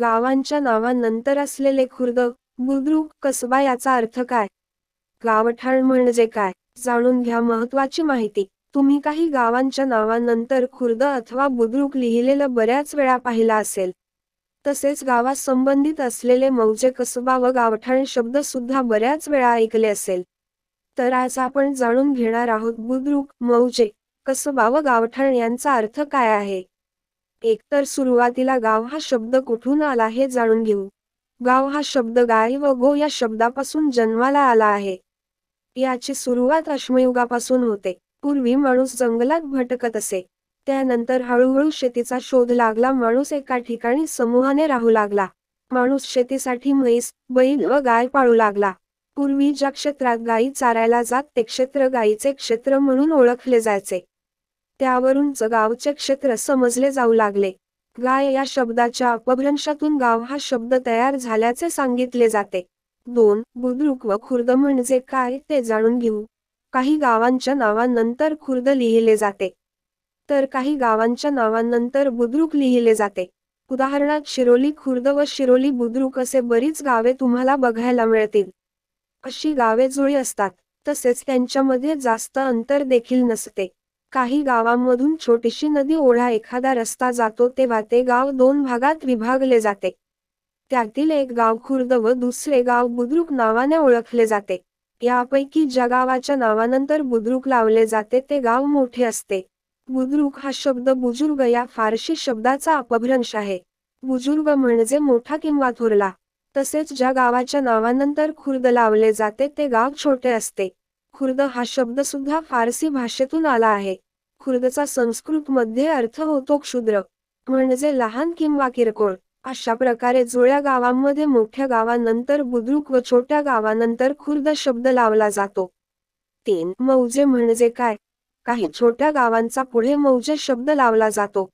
गावांच्या नावानंतर असलेले खुर्द बुद्रुक कसबा याचा अर्थ काय गावठाण म्हणजे काय जाणून घ्या महत्वाची माहिती तुम्ही काही गावांच्या नावानंतर खुर्द अथवा बुद्रुक लिहिलेलं बऱ्याच वेळा पाहिला असेल तसेच संबंधित असलेले मौजे कसबा व गावठाण शब्द सुद्धा बऱ्याच वेळा ऐकले असेल तर आज आपण जाणून घेणार आहोत बुद्रुक मौजे कसबा व गावठाण यांचा अर्थ काय आहे एकतर सुरुवातीला गाव हा शब्द कुठून आला हे जाणून घेऊ गाव हा शब्द गाय व गो या शब्दापासून जन्माला आला आहे याची सुरुवात अश्मयुगापासून होते पूर्वी माणूस जंगलात भटकत असे त्यानंतर हळूहळू शेतीचा शोध लागला माणूस एका ठिकाणी समूहाने राहू लागला माणूस शेतीसाठी म्हैस बैल व गाय पाळू लागला पूर्वी ज्या क्षेत्रात गायी चारायला जात ते क्षेत्र गायीचे क्षेत्र म्हणून ओळखले जायचे त्यावरूनच गावचे क्षेत्र समजले जाऊ लागले गाय या शब्दाच्या अपभ्रंशातून गाव हा शब्द तयार झाल्याचे सांगितले जाते दोन बुद्रुक व खुर्द म्हणजे काय ते जाणून घेऊ काही गावांच्या नावानंतर खुर्द लिहिले जाते तर काही गावांच्या नावानंतर बुद्रुक लिहिले जाते उदाहरणार्थ शिरोली खुर्द व शिरोली बुद्रुक असे बरीच गावे तुम्हाला बघायला मिळतील अशी गावे जुळी असतात तसेच त्यांच्यामध्ये जास्त अंतर देखील नसते काही गावांमधून छोटीशी नदी ओढा एखादा रस्ता जातो तेव्हा ते गाव दोन भागात विभागले जाते त्यातील एक गाव खुर्द व दुसरे गाव बुद्रुक नावाने ओळखले जाते यापैकी ज्या गावाच्या नावानंतर बुद्रुक लावले जाते ते गाव मोठे असते बुद्रुक हा शब्द बुजुर्ग या फारशी शब्दाचा अपभ्रंश आहे बुजुर्ग म्हणजे मोठा किंवा थोरला तसेच ज्या गावाच्या नावानंतर खुर्द लावले जाते ते गाव छोटे असते खुर्द हा शब्द सुद्धा फारसी भाषेतून आला आहे खुर्दचा संस्कृत मध्ये अर्थ होतो क्षुद्र म्हणजे लहान किंवा किरकोळ अशा प्रकारे जुळ्या गावांमध्ये मोठ्या गावानंतर बुद्रुक व छोट्या गावानंतर खुर्द शब्द लावला जातो तीन मौजे म्हणजे काय काही छोट्या गावांचा पुढे मौजे शब्द लावला जातो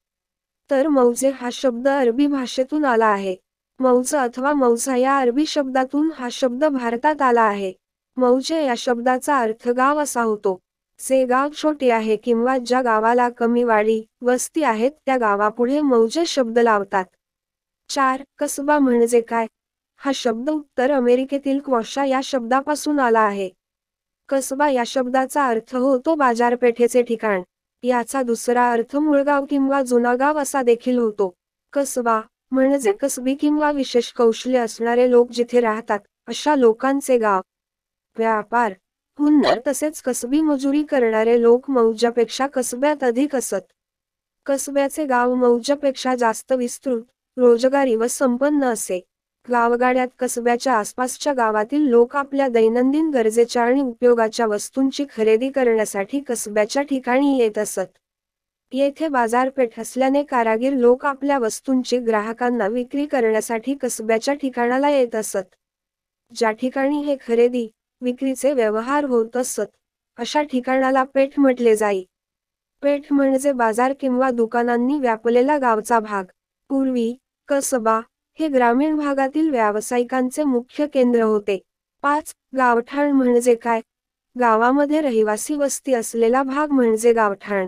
तर मौजे हा शब्द अरबी भाषेतून आला आहे मौज अथवा मौजा या अरबी शब्दातून हा शब्द भारतात आला आहे मौजे या शब्दाचा अर्थ गाव असा होतो जे गाव छोटे आहे किंवा ज्या गावाला कमी वाडी वस्ती आहेत त्या गावापुढे मौजे शब्द लावतात चार कसबा म्हणजे काय हा शब्द उत्तर अमेरिकेतील क्वॉशा या शब्दापासून आला आहे कसबा या शब्दाचा अर्थ होतो बाजारपेठेचे ठिकाण याचा दुसरा अर्थ मुळगाव किंवा जुनागाव असा देखील होतो कसबा म्हणजे कसबी किंवा विशेष कौशल्य असणारे लोक जिथे राहतात अशा लोकांचे गाव व्यापार हुन्नर तसेच कसबी मजुरी करणारे लोक मौजापेक्षा कसब्यात अधिक असत कसब्याचे गाव मौजापेक्षा जास्त विस्तृत रोजगारी व संपन्न असे गावगाड्यात कसब्याच्या आसपासच्या गावातील लोक आपल्या दैनंदिन गरजेच्या आणि उपयोगाच्या वस्तूंची खरेदी करण्यासाठी कसब्याच्या ठिकाणी येत असत येथे बाजारपेठ असल्याने कारागीर लोक आपल्या वस्तूंची ग्राहकांना विक्री करण्यासाठी कसब्याच्या ठिकाणाला येत असत ज्या ठिकाणी हे खरेदी विक्रीचे व्यवहार होत असत अशा ठिकाणाला पेठ म्हटले जाई पेठ म्हणजे बाजार किंवा दुकानांनी व्यापलेला गावचा भाग पूर्वी कसबा हे ग्रामीण भागातील व्यावसायिकांचे मुख्य केंद्र होते पाच गावठाण म्हणजे काय गावामध्ये रहिवासी वस्ती असलेला भाग म्हणजे गावठाण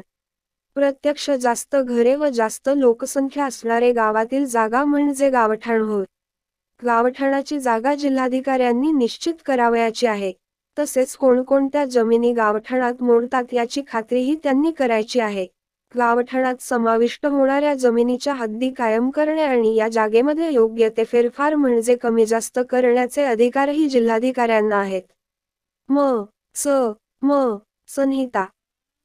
प्रत्यक्ष जास्त घरे व जास्त लोकसंख्या असणारे गावातील जागा म्हणजे गावठाण होत गावठाणाची जागा जिल्हाधिकाऱ्यांनी निश्चित करावयाची आहे तसेच कोणकोणत्या जमिनी गावठाणात मोडतात याची खात्रीही त्यांनी करायची आहे गावठाणात समाविष्ट होणाऱ्या जमिनीच्या हद्दी कायम करणे आणि या जागेमध्ये योग्य ते फेरफार म्हणजे कमी जास्त करण्याचे अधिकारही जिल्हाधिकाऱ्यांना आहेत म स म संहिता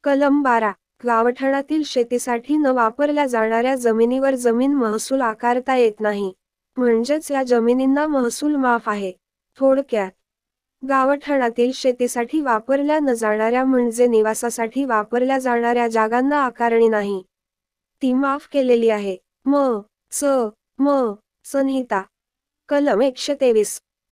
कलम बारा गावठाणातील शेतीसाठी न वापरल्या जाणाऱ्या जमिनीवर जमीन महसूल आकारता येत नाही म्हणजेच या जमिनींना महसूल माफ आहे थोडक्यात गावठाणातील शेतीसाठी वापरल्या न जाणाऱ्या म्हणजे निवासासाठी वापरल्या जाणाऱ्या जागांना आकारणी नाही ती माफ केलेली आहे म स म संहिता कलम एकशे तेवीस